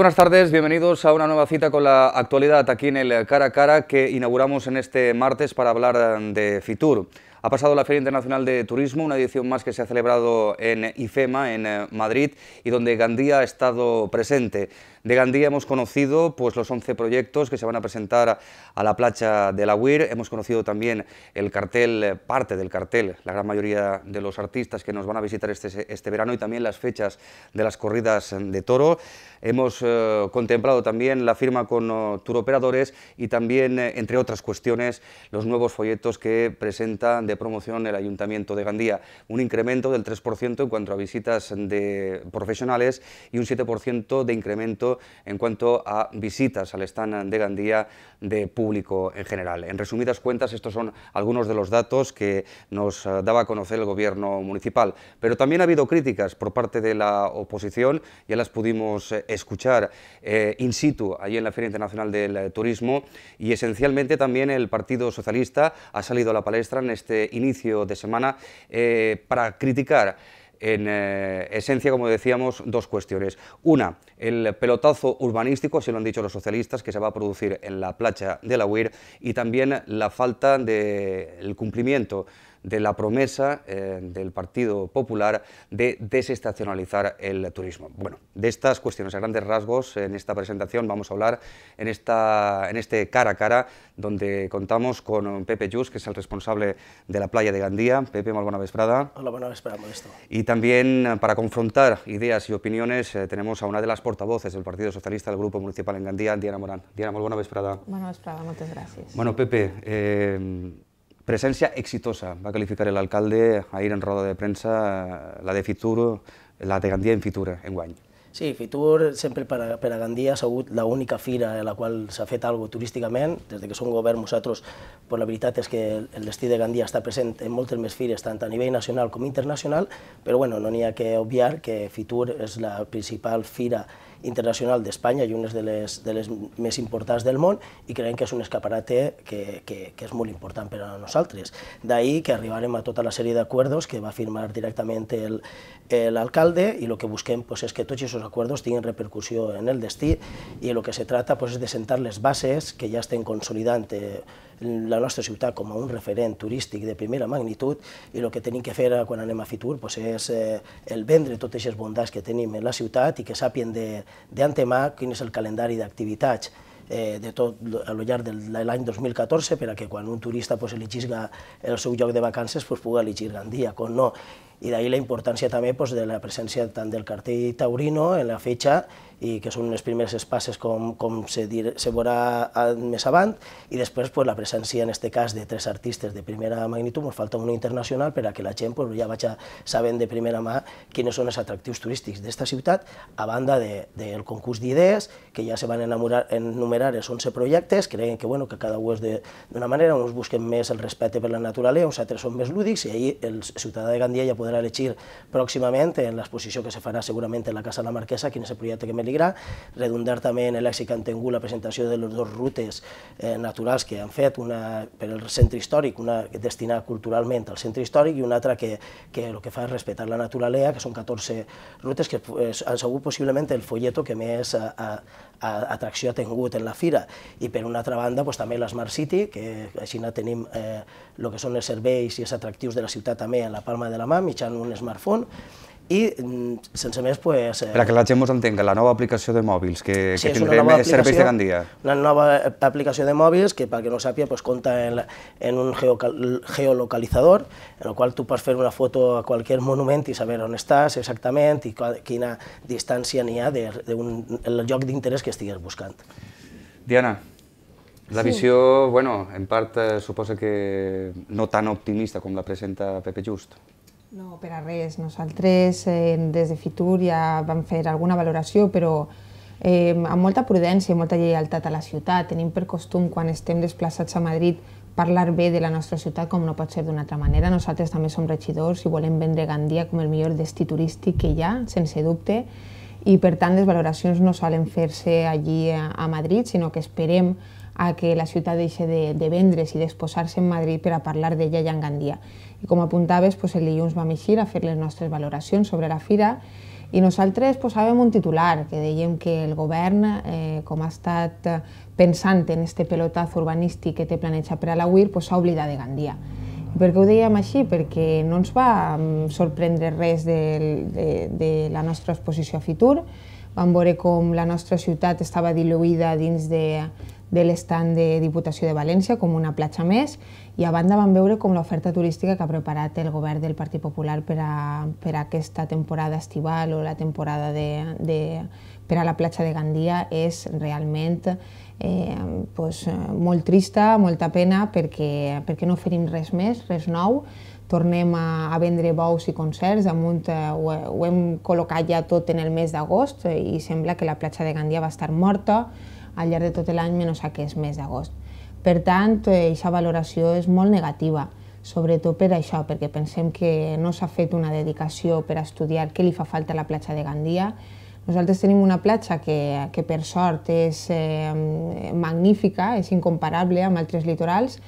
buenas tardes, bienvenidos a una nueva cita con la actualidad aquí en el Cara a Cara que inauguramos en este martes para hablar de FITUR. Ha pasado la Feria Internacional de Turismo, una edición más que se ha celebrado en IFEMA, en eh, Madrid, y donde Gandía ha estado presente. De Gandía hemos conocido pues, los 11 proyectos que se van a presentar a la Placha de la UIR, hemos conocido también el cartel, eh, parte del cartel, la gran mayoría de los artistas que nos van a visitar este, este verano y también las fechas de las corridas de toro. Hemos eh, contemplado también la firma con tour turoperadores y también, entre otras cuestiones, los nuevos folletos que presentan de promoción el Ayuntamiento de Gandía, un incremento del 3% en cuanto a visitas de profesionales y un 7% de incremento en cuanto a visitas al stand de Gandía de público en general. En resumidas cuentas, estos son algunos de los datos que nos eh, daba a conocer el Gobierno municipal, pero también ha habido críticas por parte de la oposición, ya las pudimos eh, escuchar eh, in situ allí en la Feria Internacional del Turismo y esencialmente también el Partido Socialista ha salido a la palestra en este inicio de semana eh, para criticar en eh, esencia, como decíamos, dos cuestiones. Una, el pelotazo urbanístico, así lo han dicho los socialistas, que se va a producir en la playa de la UIR, y también la falta del de cumplimiento de la promesa eh, del Partido Popular de desestacionalizar el turismo. Bueno, de estas cuestiones a grandes rasgos en esta presentación vamos a hablar en, esta, en este cara a cara donde contamos con Pepe Jus que es el responsable de la playa de Gandía. Pepe, muy buena vesprada. Hola, buena vesprada, maestro. Y también eh, para confrontar ideas y opiniones eh, tenemos a una de las portavoces del Partido Socialista del Grupo Municipal en Gandía, Diana Morán. Diana, muy buena vesprada. muchas gracias. Bueno, Pepe, Presència exitosa, va qualificar l'alcalde el alcalde a ir en roda de premsa eh, la de Fitur, la de Gandia en Fitur, en guany. Sí, Fitur sempre per a, per a Gandia ha sigut l'única fira en la qual s'ha fet alguna cosa turísticament. Des que som govern nosaltres, pues, la veritat és que el destí de Gandia està present en moltes més fires, tant a nivell nacional com internacional, però bueno, no n'hi ha que obviar que Fitur és la principal fira internacional d'Espanya i unes de les, de les més importants del món i creiem que és un escaparate que, que, que és molt important per a nosaltres. D'ahir que arribarem a tota la sèrie d'acords que va firmar directament l'alcalde i el que busquem pues, és que tots aquests acords tinguin repercussió en el destí i el que se trata pues, és de sentar les bases que ja estem consolidant eh, la nostra ciutat com a un referent turístic de primera magnitud i el que tenim que fer quan anem a Fitur pues, és eh, el vendre totes aquestes bondats que tenim en la ciutat i que sàpien d'antemà quin és el calendari d'activitats eh, de tot al llarg de l'any 2014 per a que quan un turista pues, eligisga el seu lloc de vacances pues, pugui elegir Gandia, com no. I d'ahir la importància també pues, de la presència tant del cartell taurino en la fetxa i que són els primeres espases com, com se, dir, se veurà eh, més avant, i després pues, la presència, en aquest cas, de tres artistes de primera magnitud, ens falta una internacional per a que la gent pues, ja vagi sabent de primera mà quins són els atractius turístics d'esta ciutat, a banda del de, de concurs d'idees, que ja se van enamorar, enumerar els 11 projectes, creiem que, bueno, que cada un és d'una manera, uns busquen més el respecte per la naturalesa, uns altres són més lúdics, i ahir el ciutadà de Gandia ja podrà elegir pròximament en l'exposició que se farà segurament en la Casa de la Marquesa, quin és el projecte que més peligra, redundar també en l'èxit que han tingut la presentació de les dues rutes eh, naturals que han fet, una per al centre històric, una destinada culturalment al centre històric i una altra que, que el que fa és respectar la naturalea, que són 14 rutes que eh, han sigut possiblement el folleto que més a, eh, a, a, atracció ha tingut en la fira. I per una altra banda, pues, també la Smart City, que així tenim el eh, que són els serveis i els atractius de la ciutat també a la palma de la mà mitjançant un smartphone, i mm, sense més... Pues, eh... que la gent mos entengui, la nova aplicació de mòbils que, sí, que tindrem serveis de Gandia Una nova aplicació de mòbils que, perquè no sàpia, pues, compta en, la, en un geolocalitzador, en el qual tu pots fer una foto a qualsevol monument i saber on estàs exactament i quina distància n'hi ha del lloc d'interès que estigues buscant. Diana, la visió, bueno, en part eh, suposa que no tan optimista com la presenta Pepe Just. No, per a res. Nosaltres eh, des de Fitur ja vam fer alguna valoració, però eh, amb molta prudència i molta lleialtat a la ciutat. Tenim per costum, quan estem desplaçats a Madrid, parlar bé de la nostra ciutat com no pot ser d'una altra manera. Nosaltres també som regidors i volem vendre Gandia com el millor destí turístic que hi ha, sense dubte, i per tant les valoracions no solen fer-se allí eh, a Madrid, sinó que esperem a que la ciutat deixi de, de vendre's i d'exposar-se en Madrid per a parlar d'ella i en Gandia. I com apuntaves, doncs el dilluns vam eixir a fer les nostres valoracions sobre la fira i nosaltres posàvem un titular que dèiem que el govern, eh, com ha estat eh, pensant en este pelotazo urbanístic que té planejat per a la UIR, s'ha pues, oblidat de Gandia. I per què ho dèiem així? Perquè no ens va mm, sorprendre res de, de, de la nostra exposició a Fitur, vam veure com la nostra ciutat estava diluïda dins de, de l'estand de Diputació de València com una platja més i a banda vam veure com l'oferta turística que ha preparat el govern del Partit Popular per a, per a aquesta temporada estival o la temporada de, de, per a la platja de Gandia és realment eh, pues, molt trista, molta pena perquè, perquè no oferim res més, res nou, tornem a, a vendre bous i concerts, damunt eh, ho, ho hem col·locat ja tot en el mes d'agost i sembla que la platja de Gandia va estar morta, al llarg de tot l'any menys aquest mes d'agost. Per tant, aquesta valoració és molt negativa, sobretot per això, perquè pensem que no s'ha fet una dedicació per estudiar què li fa falta a la platja de Gandia. Nosaltres tenim una platja que, que per sort és eh, magnífica, és incomparable amb altres litorals,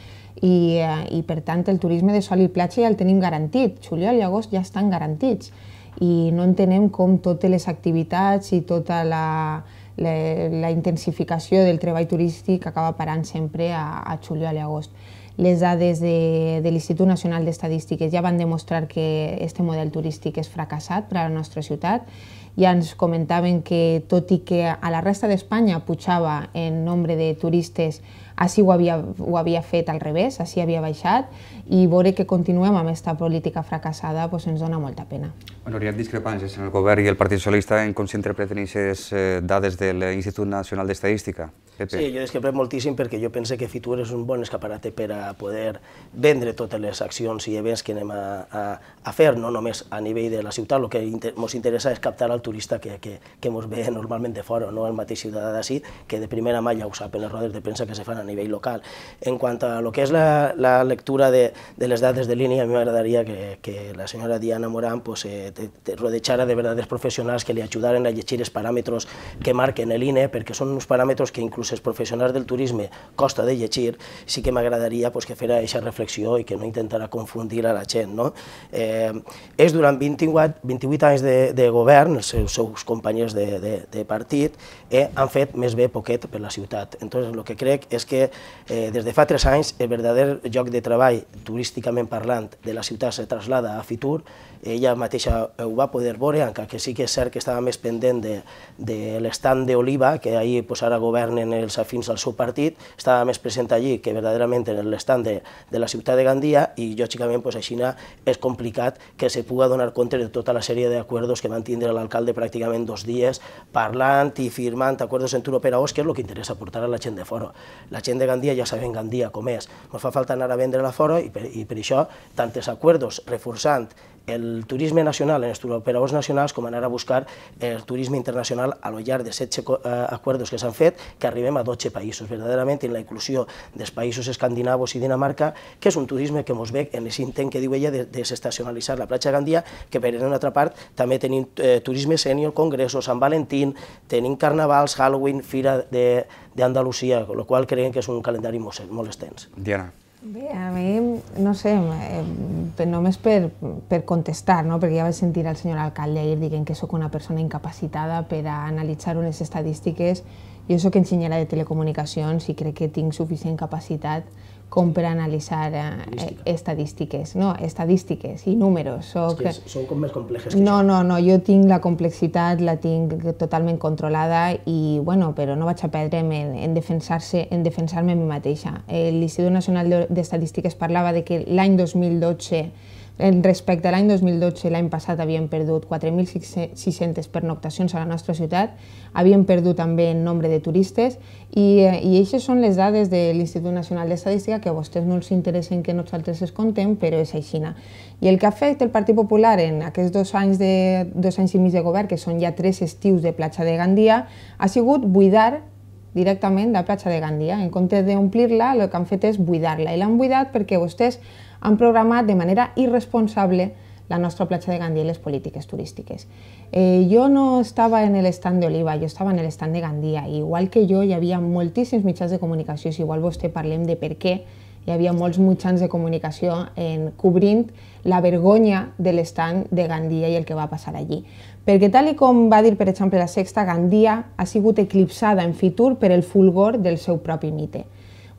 i, eh, i per tant el turisme de sol i platja ja el tenim garantit, juliol i agost ja estan garantits i no entenem com totes les activitats i tota la, la, intensificació del treball turístic acaba parant sempre a, a juliol i agost. Les dades de, de l'Institut Nacional d'Estadístiques ja van demostrar que aquest model turístic és fracassat per a la nostra ciutat ja ens comentaven que tot i que a la resta d'Espanya pujava en nombre de turistes així ho havia, ho havia fet al revés, així havia baixat, i veure que continuem amb aquesta política fracassada doncs ens dona molta pena. Bueno, hi ha discrepàncies en el govern i el Partit Socialista en com s'interpreten aquestes eh, dades de l'Institut Nacional d'Estadística. De sí, jo discrepo moltíssim perquè jo pense que Fitur és un bon escaparate per a poder vendre totes les accions i events que anem a, a, a fer, no només a nivell de la ciutat, el que ens inter interessa és captar al turista que, que, que ens ve normalment de fora, no el mateix ciutadà d'ací, que de primera mà ja ho sap en les rodes de premsa que se fan a nivell local. En quant a lo que és la, la lectura de, de les dades de línia, a mi m'agradaria que, que la senyora Diana Morán pues, eh, te, te rodejara de verdaders professionals que li ajudaren a llegir els paràmetres que marquen l'INE, perquè són uns paràmetres que inclús els professionals del turisme costa de llegir, sí que m'agradaria pues, que fera aquesta reflexió i que no intentara confundir a la gent. No? Eh, és durant 28, 28 anys de, de govern, els seus, seus companys de, de, de partit, eh, han fet més bé poquet per la ciutat. Entonces, el que crec és que eh, des de fa tres anys el verdader lloc de treball, turísticament parlant, de la ciutat se traslada a Fitur. Ella mateixa ho va poder veure, encara que sí que és cert que estava més pendent de, de l'estand d'Oliva, que ahir pues, ara governen els afins del seu partit, estava més present allí que verdaderament en l'estand de, de la ciutat de Gandia i, lògicament, pues, així és complicat que se puga donar compte de tota la sèrie d'acords que van tindre l'alcalde pràcticament dos dies parlant i firmant acords en Turo per a Òscar, el que interessa portar a la gent de fora. La gent de Gandia ja saben Gandia com és, no fa falta anar a vendre-la fora i per, i per això tantes acuerdos acords reforçant el turisme nacional en els turoperadors nacionals com anar a buscar el turisme internacional a lo llarg de 7 eh, acords que s'han fet, que arribem a 12 països, verdaderament en la inclusió dels països escandinavos i Dinamarca, que és un turisme que mos ve en l'intent que diu ella de desestacionalitzar la platja Gandia, que per una altra part també tenim eh, turisme sènior, congressos, Sant Valentín, tenim carnavals, Halloween, Fira d'Andalusia, amb la qual creiem que és un calendari molt, molt extens. Diana. Bé, a mi, no sé, només per, per contestar, no? perquè ja vaig sentir el senyor alcalde ahir dient que sóc una persona incapacitada per a analitzar unes estadístiques. Jo sóc enginyera de telecomunicacions i crec que tinc suficient capacitat com per analitzar eh, estadístiques, no, estadístiques i números. Soc... És que són com més complexes que no, això. No, no, jo tinc la complexitat, la tinc totalment controlada i, bueno, però no vaig a perdre en, en defensar-se en defensar-me a mi mateixa. L'Institut Nacional d'Estadístiques parlava de que l'any 2012 en respecte a l'any 2012, l'any passat havíem perdut 4.600 pernoctacions a la nostra ciutat, havíem perdut també en nombre de turistes i, eh, i aquestes són les dades de l'Institut Nacional d'Estadística Estadística que a vostès no els interessen que nosaltres es contem, però és així. I el que ha fet el Partit Popular en aquests dos anys, de, dos anys i mig de govern, que són ja tres estius de platja de Gandia, ha sigut buidar directament la platja de Gandia. En comptes d'omplir-la, el que han fet és buidar-la. I l'han buidat perquè vostès han programat de manera irresponsable la nostra platja de Gandia i les polítiques turístiques. Eh, jo no estava en el l'estand d'Oliva, jo estava en el l'estand de Gandia. I igual que jo, hi havia moltíssims mitjans de comunicació, si igual vostè parlem de per què hi havia molts mitjans de comunicació en eh, cobrint la vergonya de l'estand de Gandia i el que va passar allí. Perquè tal i com va dir, per exemple, la sexta, Gandia ha sigut eclipsada en Fitur per el fulgor del seu propi mite.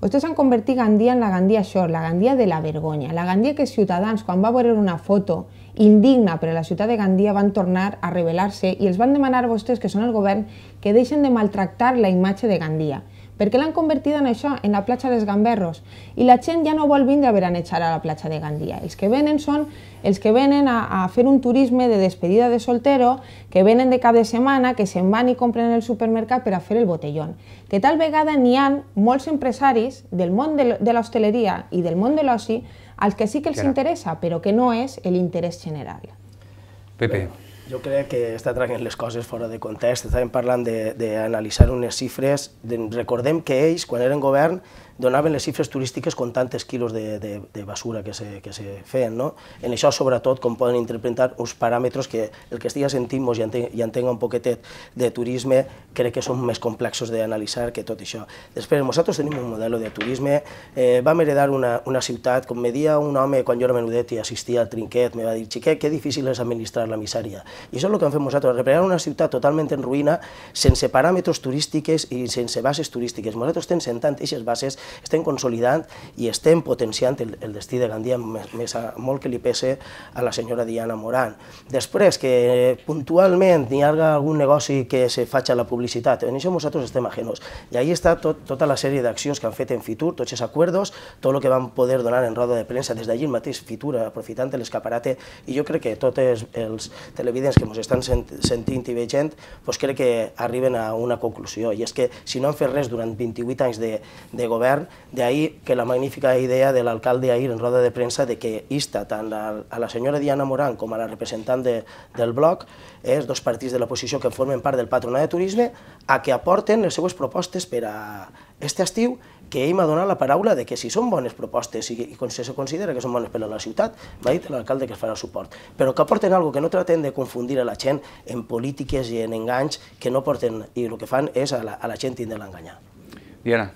Vostès s'han convertit Gandia en la Gandia això, la Gandia de la vergonya, la Gandia que els Ciutadans, quan va veure una foto indigna per a la ciutat de Gandia, van tornar a rebel·lar-se i els van demanar a vostès, que són el govern, que deixen de maltractar la imatge de Gandia perquè l'han convertida en això, en la platja dels gamberros. I la gent ja no vol vindre a veranejar a la platja de Gandia. Els que venen són els que venen a, a fer un turisme de despedida de soltero, que venen de cap de setmana, que se'n van i compren el supermercat per a fer el botellón. Que tal vegada n'hi han molts empresaris del món de, l'hostaleria i del món de l'oci als que sí que els interessa, però que no és l'interès general. Pepe, jo crec que està traient les coses fora de context. Estàvem parlant d'analitzar unes xifres. Recordem que ells, quan eren govern, donaven les xifres turístiques amb es quilos de, de, de basura que se, que se feien. No? En això, sobretot, com poden interpretar uns paràmetres que el que estigui sentint i, entenc, i un poquetet de turisme, crec que són més complexos d'analitzar que tot això. Després, nosaltres tenim un model de turisme, eh, vam heredar una, una ciutat, com me dia un home quan jo era menudet i assistia al Trinquet, me va dir, xiquet, que difícil és administrar la misèria. I això és el que hem fet nosaltres, representar una ciutat totalment en ruïna, sense paràmetres turístiques i sense bases turístiques. Nosaltres estem sentant aquestes bases estem consolidant i estem potenciant el, el destí de Gandia més a, molt que li pese a la senyora Diana Moran. Després, que puntualment hi ha algun negoci que se faci a la publicitat, en això nosaltres estem ajenos. I ahí està tot, tota la sèrie d'accions que han fet en Fitur, tots els acords, tot el que van poder donar en roda de premsa des d'allí mateix Fitur, aprofitant l'escaparate, i jo crec que tots els, els televidents que ens estan sent, sentint i veient, doncs crec que arriben a una conclusió, i és que si no han fet res durant 28 anys de, de govern, govern, de ahí que la magnífica idea del alcalde ahir en roda de premsa de que insta tant la, a la senyora Diana Morán com a la representant de, del bloc, eh, els dos partits de l'oposició que formen part del patronat de turisme, a que aporten les seues propostes per a este estiu que ell m'ha donat la paraula de que si són bones propostes i, i si se considera que són bones per a la ciutat, m'ha dit l'alcalde que es farà suport. Però que aporten algo que no traten de confundir a la gent en polítiques i en enganys que no porten i el que fan és a la, a la gent tindre l'enganyar. Diana.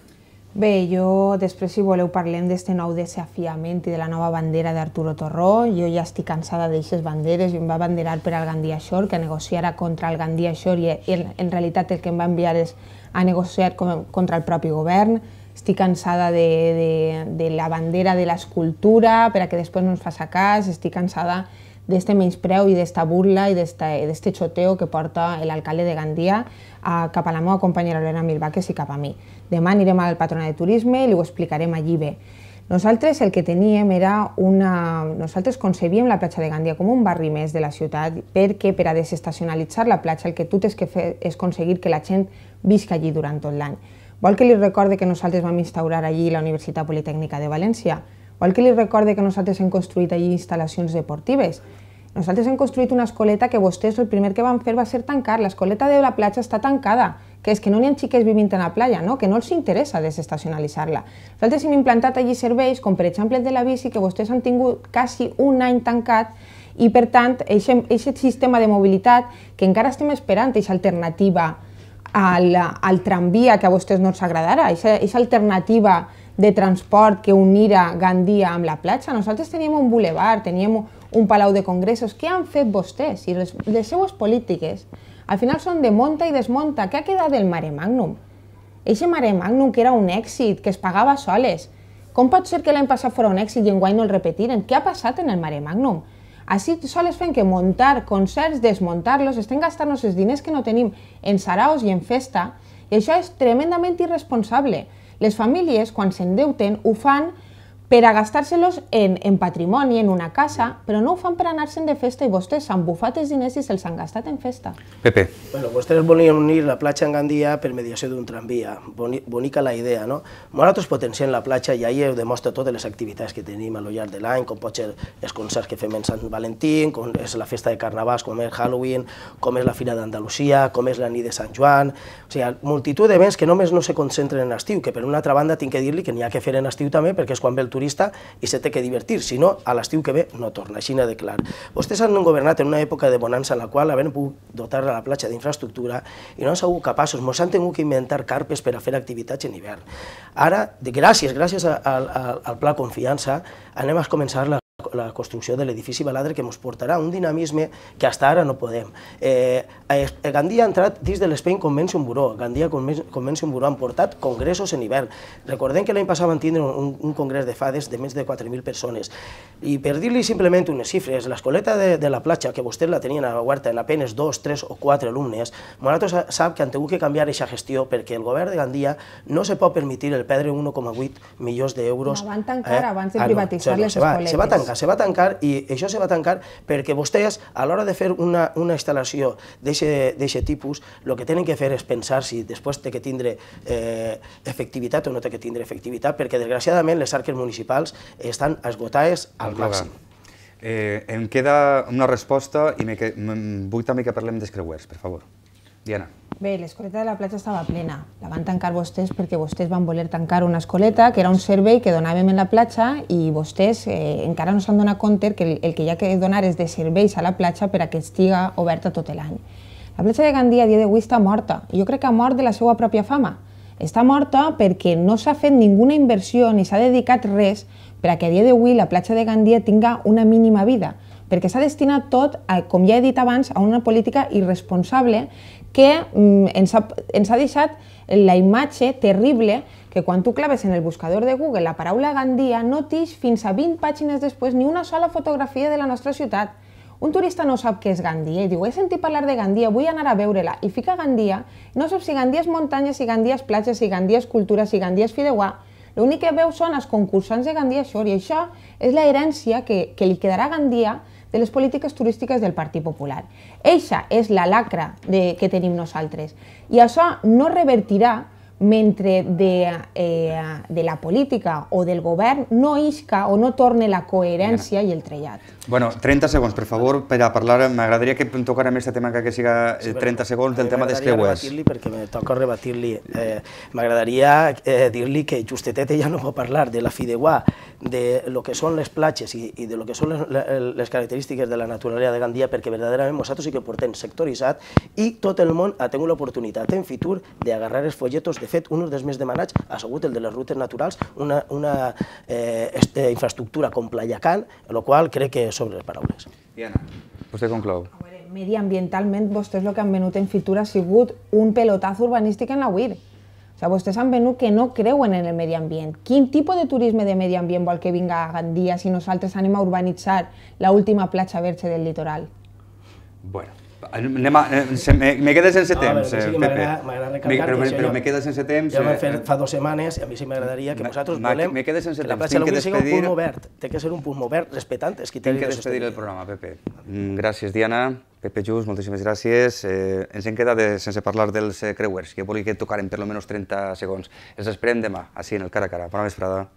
Bé, jo després, si voleu, parlem d'este nou desafiament i de la nova bandera d'Arturo Torró. Jo ja estic cansada d'aixes banderes i em va banderar per al Gandia Shore, que negociarà contra el Gandia Shore i en, en realitat el que em va enviar és a negociar com, contra el propi govern. Estic cansada de, de, de la bandera de l'escultura per a que després no ens faci cas, estic cansada d'aquest menyspreu i d'esta burla i d'aquest xoteo que porta l'alcalde de Gandia a, cap a la meva companyera Lorena Milbaques i cap a mi. Demà anirem al patronat de turisme i li ho explicarem allí bé. Nosaltres el que teníem era una... Nosaltres concebíem la platja de Gandia com un barri més de la ciutat perquè per a desestacionalitzar la platja el que tu tens que fer és aconseguir que la gent visca allí durant tot l'any. Vol que li recorde que nosaltres vam instaurar allí la Universitat Politècnica de València? Vol que li recorde que nosaltres hem construït allí instal·lacions deportives. Nosaltres hem construït una escoleta que vostès el primer que van fer va ser tancar. L'escoleta de la platja està tancada, que és que no n'hi ha xiquets vivint a la platja, no? que no els interessa desestacionalitzar-la. Nosaltres hem implantat allí serveis, com per exemple el de la bici, que vostès han tingut quasi un any tancat i per tant, aquest sistema de mobilitat que encara estem esperant, aquesta alternativa al, al tramvia que a vostès no els agradarà, aquesta alternativa de transport que unira Gandia amb la platja. Nosaltres teníem un bulevard, teníem un palau de congressos. Què han fet vostès? I les, les seues polítiques al final són de monta i desmonta. Què ha quedat del Mare Magnum? Eixe Mare Magnum que era un èxit, que es pagava soles. Com pot ser que l'any passat fora un èxit i enguany no el repetiren? Què ha passat en el Mare Magnum? Així soles fem que muntar concerts, desmuntar-los, estem gastant-nos els diners que no tenim en saraos i en festa, i això és tremendament irresponsable. Les famílies, quan s'endeuten, ho fan per a gastar-se-los en, en patrimoni, en una casa, però no ho fan per anar-se'n de festa i vostès s'han bufat els diners i se'ls han gastat en festa. Pepe. Bueno, vostès volien unir la platja en Gandia per mediació d'un tramvia. Boni, bonica la idea, no? Nosaltres potenciem la platja i ahir ho demostra totes les activitats que tenim a lo llarg de l'any, com pot ser els concerts que fem en Sant Valentí, com és la festa de Carnavals, com és Halloween, com és la Fira d'Andalusia, com és la nit de Sant Joan... O sigui, multitud d'events que només no se concentren en estiu, que per una altra banda tinc que dir-li que n'hi ha que fer en estiu també, perquè és quan ve el turista i se té que divertir, si no, a l'estiu que ve no torna, així de clar. Vostès han governat en una època de bonança en la qual havent pogut dotar la platja d'infraestructura i no han sigut capaços, ens han tingut que inventar carpes per a fer activitats en hivern. Ara, gràcies, gràcies al, al, al Pla Confiança, anem a començar la la construcció de l'edifici Baladre que ens portarà un dinamisme que fins ara no podem. Eh, eh, eh Gandia ha entrat dins de l'Spain Convention Bureau, Gandia Convention Bureau han portat congressos en hivern. Recordem que l'any passat van tindre un, un congrés de fades de més de 4.000 persones. I per dir-li simplement unes xifres, l'escoleta de, de la platja, que vostès la tenien a la huerta en apenes dos, tres o quatre alumnes, Morato sap que han tingut que canviar aquesta gestió perquè el govern de Gandia no se pot permetir el perdre 1,8 milions d'euros. No, van tancar eh, abans de privatitzar ah, no, les escoletes. Se va tancar, se va tancar i això se va tancar perquè vostès, a l'hora de fer una, una instal·lació d'aquest tipus, el que tenen que fer és pensar si després té que tindre eh, efectivitat o no té que tindre efectivitat, perquè desgraciadament les arques municipals estan esgotades al Clar. màxim. Eh, em queda una resposta i me que, vull també que parlem dels creuers, per favor. Diana. Bé, l'escoleta de la platja estava plena. La van tancar vostès perquè vostès van voler tancar una escoleta que era un servei que donàvem en la platja i vostès eh, encara no s'han donat compte que el, el que hi ha que donar és de serveis a la platja per a que estiga oberta tot l'any. La platja de Gandia a dia d'avui està morta. Jo crec que ha mort de la seva pròpia fama. Està morta perquè no s'ha fet ninguna inversió ni s'ha dedicat res per a que a dia d'avui la platja de Gandia tinga una mínima vida perquè s'ha destinat tot, a, com ja he dit abans, a una política irresponsable que mm, ens ha, ens ha deixat la imatge terrible que quan tu claves en el buscador de Google la paraula Gandia no tix fins a 20 pàgines després ni una sola fotografia de la nostra ciutat. Un turista no sap què és Gandia i diu, he sentit parlar de Gandia, vull anar a veure-la. I fica Gandia, no sap si Gandia és muntanya, si Gandia és platja, si Gandia és cultura, si Gandia és fideuà. L'únic que veu són els concursants de Gandia Shore i això és l'herència que, que li quedarà a Gandia de les polítiques turístiques del Partit Popular. Eixa és la lacra de, que tenim nosaltres i això no revertirà mentre de, eh, de la política o del govern no isca o no torne la coherència i el trellat. Bueno, 30 segons, per favor, per a parlar, m'agradaria que més aquest tema que siga 30 eh, segons del eh, tema dels creuers. Rebatir-li perquè me toca rebatir-li. Eh, m'agradaria eh, dir-li que justetet ja no va parlar de la Fideuà, de lo que són les platges i, i de lo que són les, les característiques de la naturalesa de Gandia, perquè verdaderament nosaltres sí que portem sectoritzat i tot el món ha tingut l'oportunitat en Fitur d'agarrar els folletos. De fet, un dels més demanats ha sigut el de les rutes naturals, una, una eh, infraestructura com Playacan, Can, el qual crec que sobre les paraules. Diana, vostè conclou. Veure, mediambientalment, vostès el que han venut en Fitura ha sigut un pelotazo urbanístic en la UIR. O sigui, vostès han venut que no creuen en el medi ambient. Quin tipus de turisme de medi ambient vol que vinga a Gandia si nosaltres anem a urbanitzar l'última platja verge del litoral? Bueno, Anem a, eh, me, quedes queda sense temps, veure, sí Pepe. M'agrada recalcar però, me quedes però jo, me queda sense temps. Ja ho vam fer fa dues setmanes i a mi sí m'agradaria que vosaltres volem me queda sense que la plaça de l'Ogui sigui un punt obert. Té que ser un punt obert respectant Tinc que despedir el programa, Pepe. Mm, gràcies, Diana. Pepe Jus, moltíssimes gràcies. Eh, ens hem quedat de, eh, sense parlar dels eh, creuers, que jo volia que tocarem per almenys 30 segons. Els esperem demà, així, en el cara a cara. Bona vesprada.